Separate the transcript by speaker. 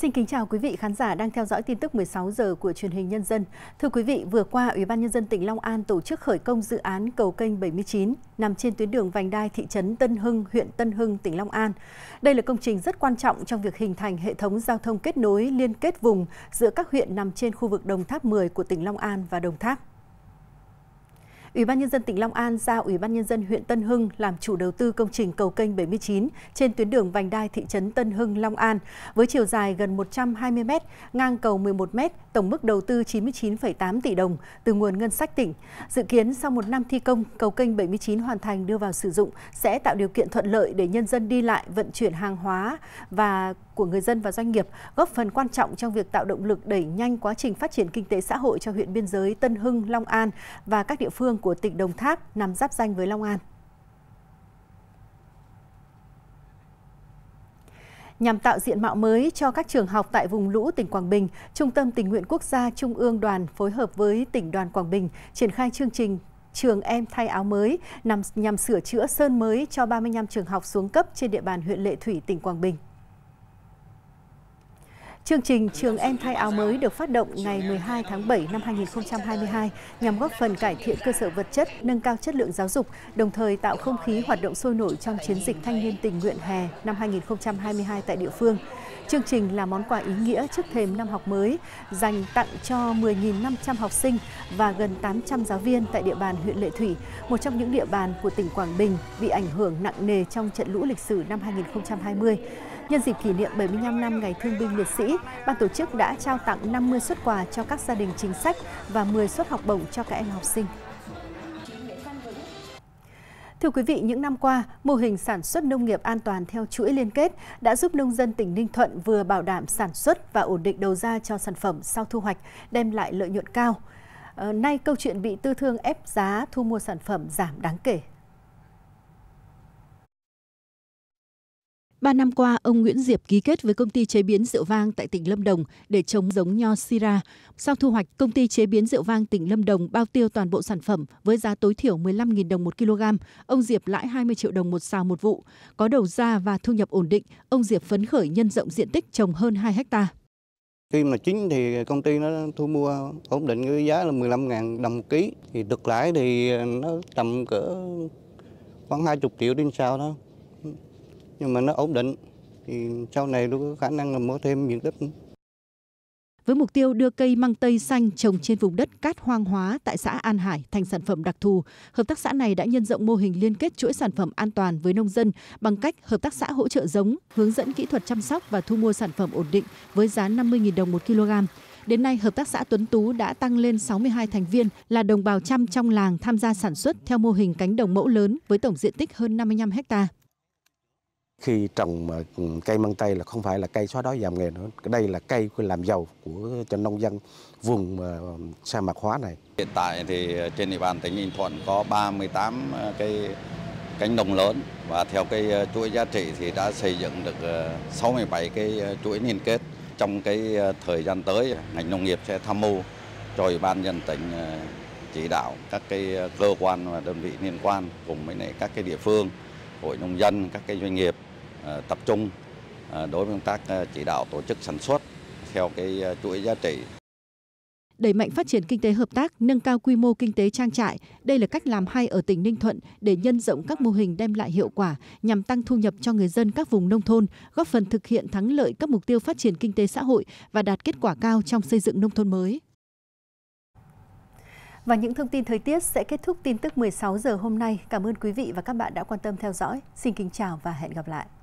Speaker 1: Xin kính chào quý vị khán giả đang theo dõi tin tức 16 giờ của truyền hình Nhân dân. Thưa quý vị, vừa qua Ủy ban nhân dân tỉnh Long An tổ chức khởi công dự án cầu kênh 79 nằm trên tuyến đường vành đai thị trấn Tân Hưng, huyện Tân Hưng, tỉnh Long An. Đây là công trình rất quan trọng trong việc hình thành hệ thống giao thông kết nối liên kết vùng giữa các huyện nằm trên khu vực Đồng Tháp 10 của tỉnh Long An và Đồng Tháp. Ủy ban nhân dân tỉnh Long An giao Ủy ban nhân dân huyện Tân Hưng làm chủ đầu tư công trình cầu kênh 79 trên tuyến đường vành đai thị trấn Tân Hưng Long An với chiều dài gần 120 m, ngang cầu 11 m, tổng mức đầu tư 99,8 tỷ đồng từ nguồn ngân sách tỉnh. Dự kiến sau một năm thi công, cầu kênh 79 hoàn thành đưa vào sử dụng sẽ tạo điều kiện thuận lợi để nhân dân đi lại vận chuyển hàng hóa và của người dân và doanh nghiệp, góp phần quan trọng trong việc tạo động lực đẩy nhanh quá trình phát triển kinh tế xã hội cho huyện biên giới Tân Hưng, Long An và các địa phương của tỉnh Đồng Tháp nằm giáp danh với Long An. nhằm tạo diện mạo mới cho các trường học tại vùng lũ tỉnh Quảng Bình, Trung tâm Tình nguyện Quốc gia Trung ương đoàn phối hợp với tỉnh đoàn Quảng Bình triển khai chương trình Trường Em Thay Áo Mới nhằm, nhằm sửa chữa sơn mới cho 35 trường học xuống cấp trên địa bàn huyện Lệ Thủy, tỉnh Quảng Bình. Chương trình Trường Em Thay Áo Mới được phát động ngày 12 tháng 7 năm 2022 nhằm góp phần cải thiện cơ sở vật chất, nâng cao chất lượng giáo dục, đồng thời tạo không khí hoạt động sôi nổi trong chiến dịch thanh niên tình nguyện hè năm 2022 tại địa phương. Chương trình là món quà ý nghĩa trước thềm năm học mới, dành tặng cho 10.500 học sinh và gần 800 giáo viên tại địa bàn huyện Lệ Thủy, một trong những địa bàn của tỉnh Quảng Bình bị ảnh hưởng nặng nề trong trận lũ lịch sử năm 2020. Nhân dịp kỷ niệm 75 năm Ngày Thương binh Liệt sĩ, ban tổ chức đã trao tặng 50 xuất quà cho các gia đình chính sách và 10 suất học bổng cho các em học sinh. Thưa quý vị, những năm qua, mô hình sản xuất nông nghiệp an toàn theo chuỗi liên kết đã giúp nông dân tỉnh Ninh Thuận vừa bảo đảm sản xuất và ổn định đầu ra cho sản phẩm sau thu hoạch, đem lại lợi nhuận cao. Ờ, nay câu chuyện bị tư thương ép giá thu mua sản phẩm giảm đáng kể Ba năm qua, ông Nguyễn Diệp ký kết với công ty chế biến rượu vang tại tỉnh Lâm Đồng để trồng giống nho Syrah. Sau thu hoạch, công ty chế biến rượu vang tỉnh Lâm Đồng bao tiêu toàn bộ sản phẩm với giá tối thiểu 15.000 đồng một kg. Ông Diệp lãi 20 triệu đồng một xào một vụ. Có đầu ra và thu nhập ổn định, ông Diệp phấn khởi nhân rộng diện tích trồng hơn 2 hecta.
Speaker 2: Khi mà chính thì công ty nó thu mua ổn định cái giá là 15.000 đồng một ký. Thì được lãi thì nó tầm cỡ khoảng 20 triệu đến sau đó nhưng mà nó ổn định thì sau này nó có khả năng là mua thêm diện tích
Speaker 1: với mục tiêu đưa cây măng tây xanh trồng trên vùng đất cát hoang hóa tại xã An Hải thành sản phẩm đặc thù, hợp tác xã này đã nhân rộng mô hình liên kết chuỗi sản phẩm an toàn với nông dân bằng cách hợp tác xã hỗ trợ giống, hướng dẫn kỹ thuật chăm sóc và thu mua sản phẩm ổn định với giá 50.000 đồng một kg. Đến nay, hợp tác xã Tuấn Tú đã tăng lên 62 thành viên là đồng bào trăm trong làng tham gia sản xuất theo mô hình cánh đồng mẫu lớn với tổng diện tích hơn 55 hectare.
Speaker 2: Khi trồng mà ừ, cây măng tây là không phải là cây xóa đói giảm nghèo nữa. Đây là cây làm giàu của cho nông dân vùng ừ, sa mạc hóa này. Hiện tại thì ờ, trên địa bàn tỉnh Ninh Thuận có 38 ờ, cây cánh đồng lớn và theo cái ờ, chuỗi giá trị thì đã xây dựng được 67 cái chuỗi liên kết. Trong cái thời gian tới, ngành nông nghiệp sẽ tham mưu cho Ủy ban nhân tỉnh chỉ đạo các cái cơ quan và đơn vị liên quan cùng với các cái địa phương, hội nông dân, các cái doanh nghiệp Ờ, tập trung ờ, đối với công tác ờ, chỉ đạo tổ chức sản xuất theo cái chuỗi giá trị.
Speaker 1: Đẩy mạnh phát triển kinh tế hợp tác, nâng cao quy mô kinh tế trang trại, đây là cách làm hay ở tỉnh Ninh Thuận để nhân rộng các mô hình đem lại hiệu quả nhằm tăng thu nhập cho người dân các vùng nông thôn, góp phần thực hiện thắng lợi các mục tiêu phát triển kinh tế xã hội và đạt kết quả cao trong xây dựng nông thôn mới. Và những thông tin thời tiết sẽ kết thúc tin tức 16 giờ hôm nay. Cảm ơn quý vị và các bạn đã quan tâm theo dõi. Xin kính chào và hẹn gặp lại.